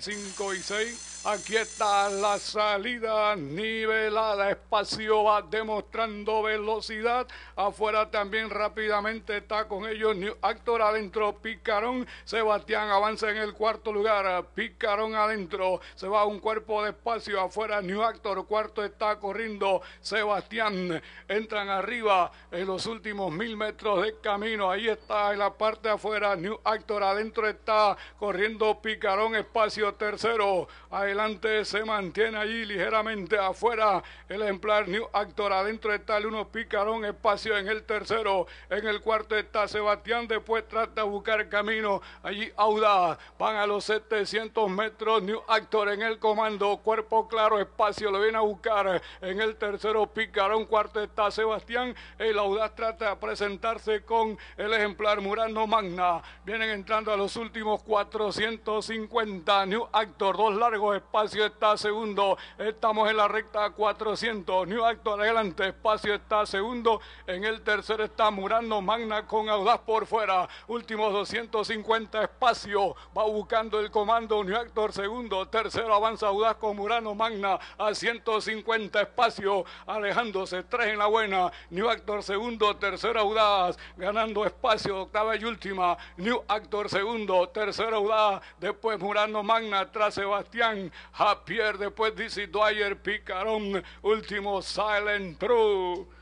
5 y 6. Aquí está la salida nivelada. Espacio va demostrando velocidad. Afuera también rápidamente está con ellos New Actor adentro. Picarón. Sebastián avanza en el cuarto lugar. Picarón adentro. Se va un cuerpo de espacio. Afuera New Actor. Cuarto está corriendo. Sebastián. Entran arriba en los últimos mil metros de camino. Ahí está en la parte afuera. New Actor adentro está corriendo Picarón. Espacio tercero. Adelante se mantiene allí ligeramente afuera. El ejemplar New Actor. Adentro está uno, Picarón. Espacio en el tercero. En el cuarto está Sebastián. Después trata de buscar camino. Allí Audaz. Van a los 700 metros. New Actor en el comando. Cuerpo claro. Espacio lo viene a buscar. En el tercero Picarón. Cuarto está Sebastián. El Audaz trata de presentarse con el ejemplar Murano Magna. Vienen entrando a los últimos 450. New Actor, dos largos espacio está segundo. Estamos en la recta 400. New Actor adelante, espacio está segundo. En el tercero está Murano Magna con Audaz por fuera. Últimos 250 espacio. Va buscando el comando New Actor segundo. Tercero avanza Audaz con Murano Magna a 150 espacio. Alejándose tres en la buena. New Actor segundo, tercero Audaz ganando espacio. Octava y última. New Actor segundo, tercero Audaz. Después Murano Magna atrás Sebastián, Japier, después dice Dwyer, Picarón, último Silent Pro.